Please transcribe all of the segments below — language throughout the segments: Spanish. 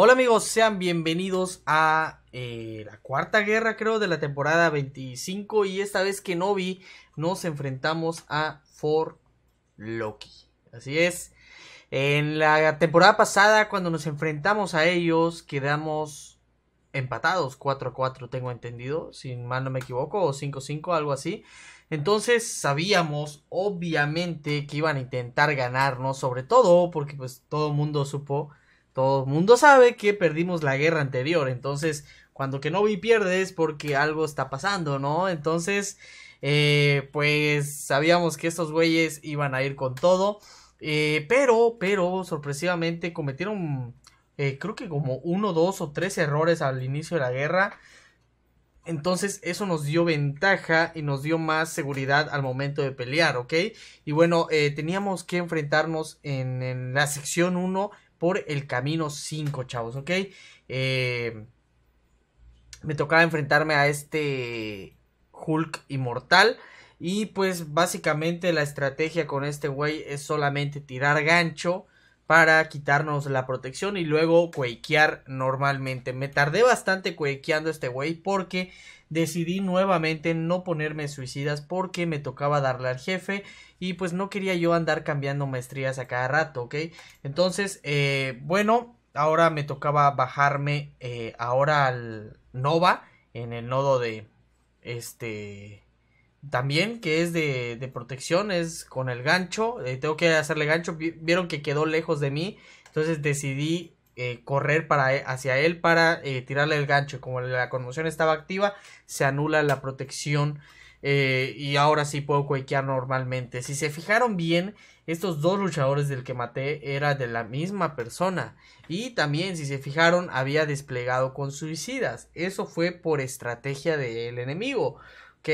Hola amigos, sean bienvenidos a eh, la cuarta guerra creo de la temporada 25 y esta vez que no vi nos enfrentamos a For Loki. Así es, en la temporada pasada cuando nos enfrentamos a ellos quedamos empatados 4 4 tengo entendido, si mal no me equivoco, o 5 5 algo así. Entonces sabíamos obviamente que iban a intentar ganarnos, sobre todo porque pues todo el mundo supo todo el mundo sabe que perdimos la guerra anterior, entonces cuando que no vi pierdes porque algo está pasando, ¿no? Entonces, eh, pues sabíamos que estos güeyes iban a ir con todo, eh, pero, pero, sorpresivamente cometieron, eh, creo que como uno, dos o tres errores al inicio de la guerra. Entonces eso nos dio ventaja y nos dio más seguridad al momento de pelear, ¿ok? Y bueno, teníamos que enfrentarnos en la sección 1 por el camino 5, chavos, ¿ok? Eh, me tocaba enfrentarme a este Hulk inmortal. Y pues básicamente la estrategia con este güey es solamente tirar gancho para quitarnos la protección y luego cuequear normalmente. Me tardé bastante cuequeando este güey porque decidí nuevamente no ponerme suicidas porque me tocaba darle al jefe y pues no quería yo andar cambiando maestrías a cada rato, ¿ok? Entonces, eh, bueno, ahora me tocaba bajarme eh, ahora al Nova en el nodo de este también, que es de, de protección, es con el gancho. Eh, tengo que hacerle gancho. Vieron que quedó lejos de mí. Entonces decidí eh, correr para, e, hacia él para eh, tirarle el gancho. Como la conmoción estaba activa, se anula la protección. y ahora sí puedo cuequear normalmente. Si se fijaron bien, estos dos luchadores del que maté era de la misma persona. Y también, si se fijaron, había desplegado con suicidas. Eso fue por estrategia del enemigo. ¿ok?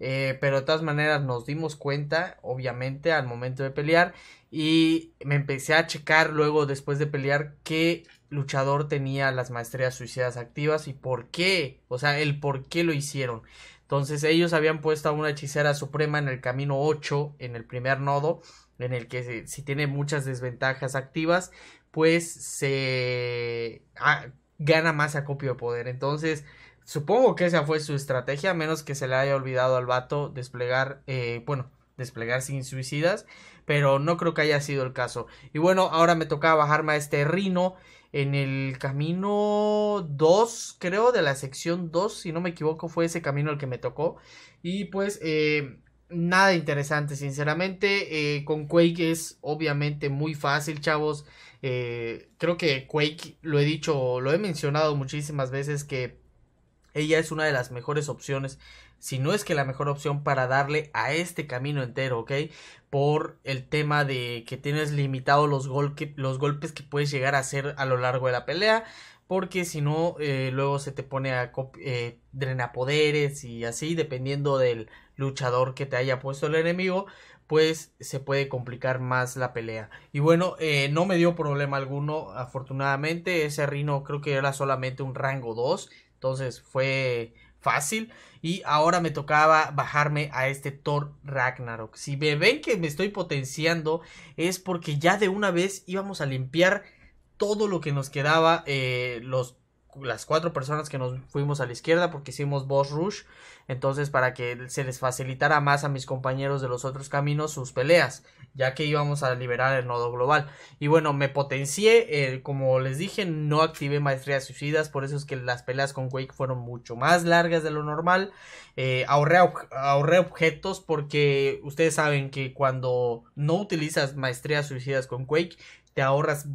Eh, pero de todas maneras nos dimos cuenta, obviamente, al momento de pelear. Y me empecé a checar luego, después de pelear, qué luchador tenía las maestrías suicidas activas y por qué. O sea, el por qué lo hicieron. Entonces ellos habían puesto a una hechicera suprema en el camino 8, en el primer nodo, en el que si tiene muchas desventajas activas, pues se ah, gana más acopio de poder. Entonces, Supongo que esa fue su estrategia, a menos que se le haya olvidado al vato desplegar, eh, bueno, desplegar sin suicidas, pero no creo que haya sido el caso. Y bueno, ahora me tocaba bajarme a este rino en el camino 2, creo, de la sección 2, si no me equivoco, fue ese camino el que me tocó. Y pues, eh, nada interesante, sinceramente. Eh, con Quake es obviamente muy fácil, chavos. creo que Quake, lo he dicho, lo he mencionado muchísimas veces que ella es una de las mejores opciones, si no es que la mejor opción para darle a este camino entero, ¿ok? Por el tema de que tienes limitado los, los golpes que puedes llegar a hacer a lo largo de la pelea, porque si no, eh, luego se te pone a eh, drenapoderes y así, dependiendo del luchador que te haya puesto el enemigo, pues se puede complicar más la pelea. Y bueno, eh, no me dio problema alguno, afortunadamente, ese Rino creo que era solamente un rango 2 entonces fue fácil. Y ahora me tocaba bajarme a este Thor Ragnarok. Si me ven que me estoy potenciando es porque ya de una vez íbamos a limpiar todo lo que nos quedaba eh, los las cuatro personas que nos fuimos a la izquierda porque hicimos boss rush. Entonces, para que se les facilitara más a mis compañeros de los otros caminos sus peleas, ya que íbamos a liberar el nodo global. Y bueno, me potencié, eh, como les dije, no activé maestrías suicidas, por eso es que las peleas con Quake fueron mucho más largas de lo normal. Eh, ahorré objetos porque ustedes saben que cuando no utilizas maestrías suicidas con Quake, te ahorras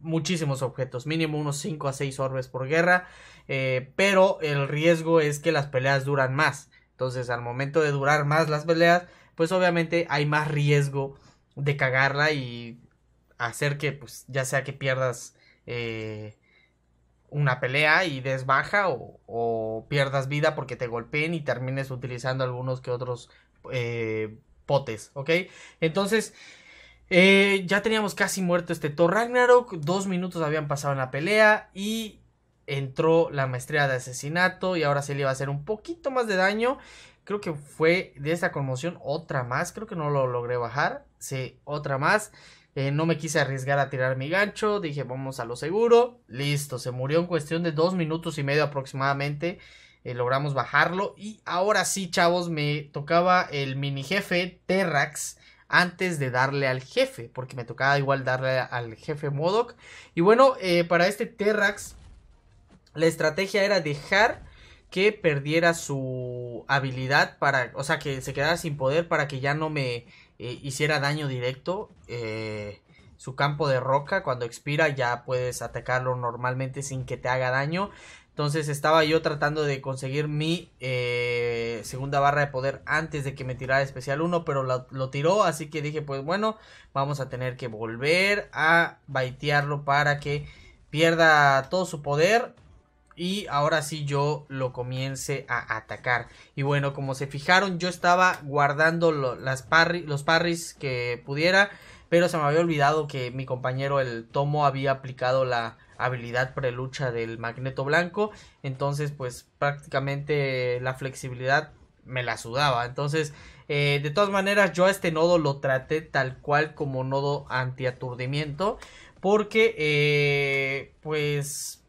muchísimos objetos, mínimo unos 5 a 6 orbes por guerra, eh, pero el riesgo es que las peleas duran más. Entonces, al momento de durar más las peleas, pues obviamente hay más riesgo de cagarla y hacer que, pues, ya sea que pierdas eh, una pelea y des o, pierdas vida porque te golpeen y termines utilizando algunos que otros eh, potes, ¿ok? Entonces, eh, ya teníamos casi muerto este Thor Ragnarok. Dos minutos habían pasado en la pelea. Y entró la maestría de asesinato. Y ahora se le iba a hacer un poquito más de daño. Creo que fue de esta conmoción otra más. Creo que no lo logré bajar. Sí, otra más. Eh, no me quise arriesgar a tirar mi gancho. Dije, vamos a lo seguro. Listo, se murió en cuestión de dos minutos y medio aproximadamente. Eh, logramos bajarlo. Y ahora sí, chavos, me tocaba el mini jefe Terrax antes de darle al jefe, porque me tocaba igual darle al jefe Modoc. Y bueno, eh, para este Terrax, la estrategia era dejar que perdiera su habilidad para, o sea, que se quedara sin poder para que ya no me eh, hiciera daño directo. Eh, su campo de roca, cuando expira ya puedes atacarlo normalmente sin que te haga daño. Entonces estaba yo tratando de conseguir mi eh, segunda barra de poder antes de que me tirara especial 1, pero lo, tiró, así que dije, pues bueno, vamos a tener que volver a baitearlo para que pierda todo su poder y ahora sí yo lo comience a atacar. Y bueno, como se fijaron, yo estaba guardando los parries que pudiera, pero se me había olvidado que mi compañero el Tomo había aplicado la habilidad prelucha del magneto blanco. Entonces, pues prácticamente la flexibilidad me la sudaba. Entonces, eh, de todas maneras, yo a este nodo lo traté tal cual como nodo antiaturdimiento. Porque, eh, pues,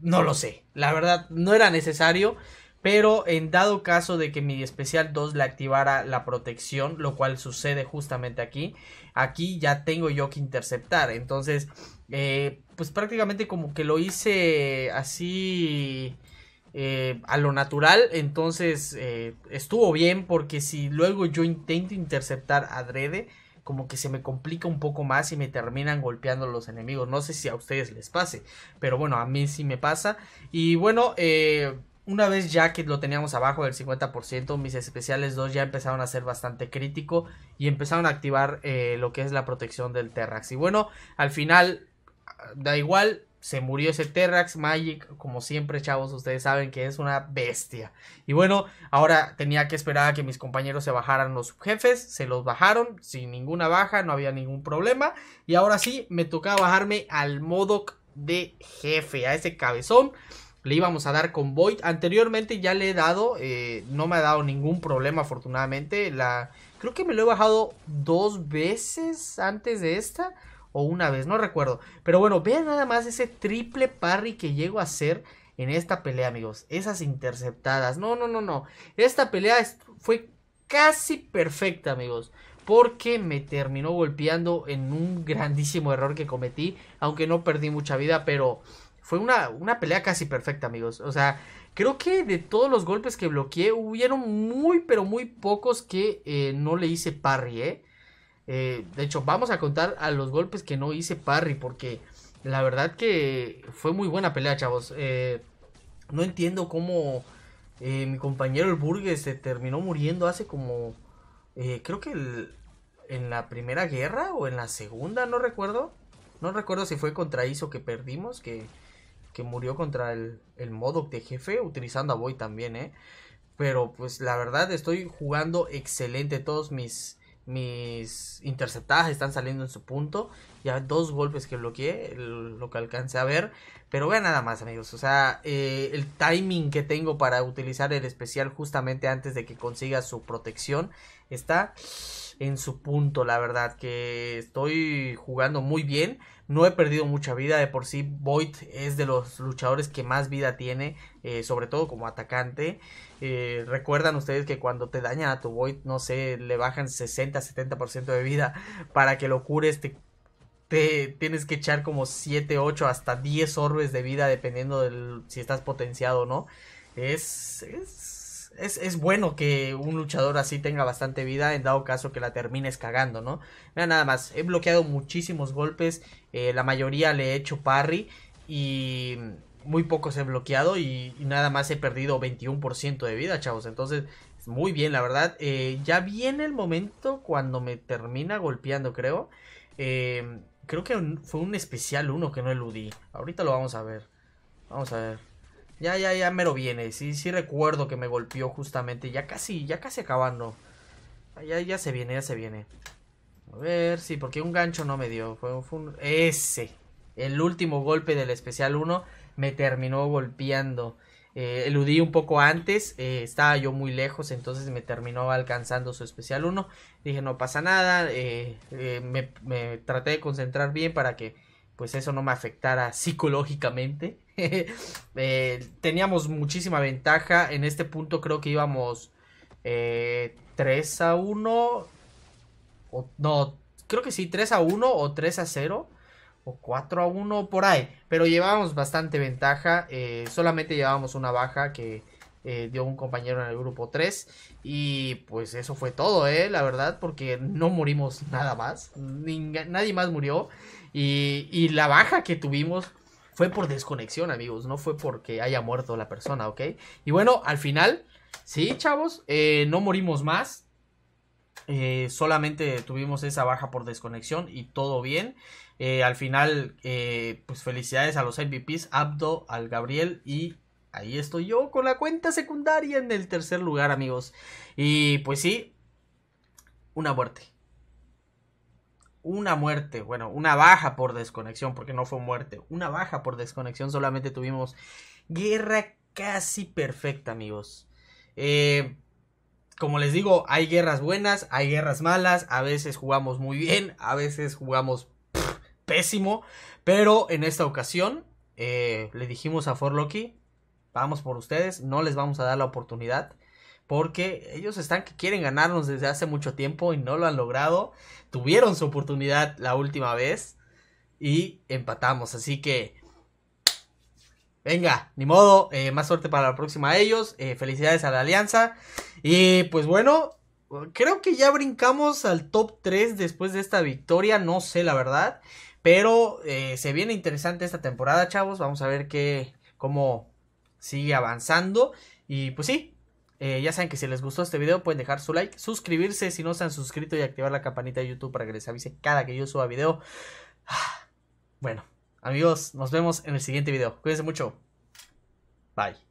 no lo sé. La verdad, no era necesario. Pero en dado caso de que mi especial 2 le activara la protección, lo cual sucede justamente aquí, aquí ya tengo yo que interceptar. Entonces, eh, pues prácticamente como que lo hice así eh, a lo natural. Entonces, eh, estuvo bien porque si luego yo intento interceptar adrede, como que se me complica un poco más y me terminan golpeando los enemigos. No sé si a ustedes les pase, pero bueno, a mí sí me pasa. Y bueno, eh una vez ya que lo teníamos abajo del 50%, mis especiales 2 ya empezaron a ser bastante crítico y empezaron a activar eh, lo que es la protección del Terrax. Y bueno, al final, da igual, se murió ese Terrax Magic, como siempre chavos, ustedes saben que es una bestia. Y bueno, ahora tenía que esperar a que mis compañeros se bajaran los jefes, se los bajaron sin ninguna baja, no había ningún problema. Y ahora sí, me tocaba bajarme al Modoc de jefe, a ese cabezón le íbamos a dar con Void. Anteriormente ya le he dado, eh, no me ha dado ningún problema afortunadamente. La, creo que me lo he bajado dos veces antes de esta o una vez, no recuerdo. Pero bueno, vean nada más ese triple parry que llego a hacer en esta pelea, amigos. Esas interceptadas. No, no, no, no. Esta pelea fue casi perfecta, amigos porque me terminó golpeando en un grandísimo error que cometí, aunque no perdí mucha vida, pero fue una, pelea casi perfecta, amigos. O sea, creo que de todos los golpes que bloqueé, hubieron muy, pero muy pocos que eh, no le hice parry, ¿eh? ¿eh? De hecho, vamos a contar a los golpes que no hice parry, porque la verdad que fue muy buena pelea, chavos. Eh, no entiendo cómo mi compañero el Burgues se terminó muriendo hace como... creo que en la primera guerra o en la segunda, no recuerdo. No recuerdo si fue contra ISO que perdimos, que que murió contra el, el Modoc de jefe, utilizando a Void también, ¿eh? Pero pues la verdad estoy jugando excelente, todos mis, mis interceptadas están saliendo en su punto. Ya dos golpes que bloqueé, lo que alcancé a ver. Pero vean nada más, amigos. O sea, eh, el timing que tengo para utilizar el especial justamente antes de que consiga su protección está en su punto, la verdad, que estoy jugando muy bien. No he perdido mucha vida, de por sí Void es de los luchadores que más vida tiene, eh, sobre todo como atacante. Eh, recuerdan ustedes que cuando te daña a tu Void, no sé, le bajan 60-70% de vida para que lo cures, te tienes que echar como 7, 8, hasta 10 orbes de vida, dependiendo de si estás potenciado o no. es es, bueno que un luchador así tenga bastante vida en dado caso que la termines cagando, ¿no? Mira nada más, he bloqueado muchísimos golpes, eh, la mayoría le he hecho parry y muy pocos he bloqueado y, nada más he perdido 21% de vida, chavos. Entonces, muy bien, la verdad. Eh, ya viene el momento cuando me termina golpeando, creo. Em, creo que fue un especial uno que no eludí. Ahorita lo vamos a ver. Vamos a ver. Ya, ya, ya lo viene. Sí, sí recuerdo que me golpeó justamente. Ya casi, ya casi acabando. Ah, ya, ya se viene, ya se viene. A ver, sí, porque un gancho no me dio. Fue, un... Ese. El último golpe del especial 1 me terminó golpeando. Eh, eludí un poco antes, eh, estaba yo muy lejos, entonces me terminó alcanzando su especial 1. Dije, no pasa nada, eh, me, me, traté de concentrar bien para que pues eso no me afectara psicológicamente. Eh, teníamos muchísima ventaja. En este punto creo que íbamos 3 eh, a 1. no, creo que sí, 3 a 1 o 3 a 0. O 4 a 1 por ahí. Pero llevábamos bastante ventaja. Eh, solamente llevábamos una baja que dio un compañero en el grupo 3. Y pues eso fue todo, eh, la verdad. Porque no morimos nada más. nadie más murió. Y, y la baja que tuvimos fue por desconexión, amigos, no fue porque haya muerto la persona, ¿ok? Y bueno, al final, sí, chavos, eh, no morimos más. Eh, solamente tuvimos esa baja por desconexión y todo bien. Eh, al final, pues felicidades a los MVPs, Abdo, al Gabriel y ahí estoy yo con la cuenta secundaria en el tercer lugar, amigos. Y pues sí, una muerte una muerte, bueno, una baja por desconexión, porque no fue muerte, una baja por desconexión, solamente tuvimos guerra casi perfecta, amigos. Eh, como les digo, hay guerras buenas, hay guerras malas, a veces jugamos muy bien, a veces jugamos pésimo, pero en esta ocasión eh, le dijimos a Forlocky, vamos por ustedes, no les vamos a dar la oportunidad porque ellos están que quieren ganarnos desde hace mucho tiempo y no lo han logrado. Tuvieron su oportunidad la última vez y empatamos, así que Venga, ni modo, eh, más suerte para la próxima a ellos, eh, felicidades a la alianza. Y pues bueno, creo que ya brincamos al top 3 después de esta victoria, no sé la verdad, pero eh, se viene interesante esta temporada, chavos, vamos a ver qué, cómo sigue avanzando. Y pues sí, eh, ya saben que si les gustó este video pueden dejar su like, suscribirse si no se han suscrito y activar la campanita de YouTube para que les avise cada que yo suba video. Ah, bueno, amigos, nos vemos en el siguiente video. Cuídense mucho. Bye.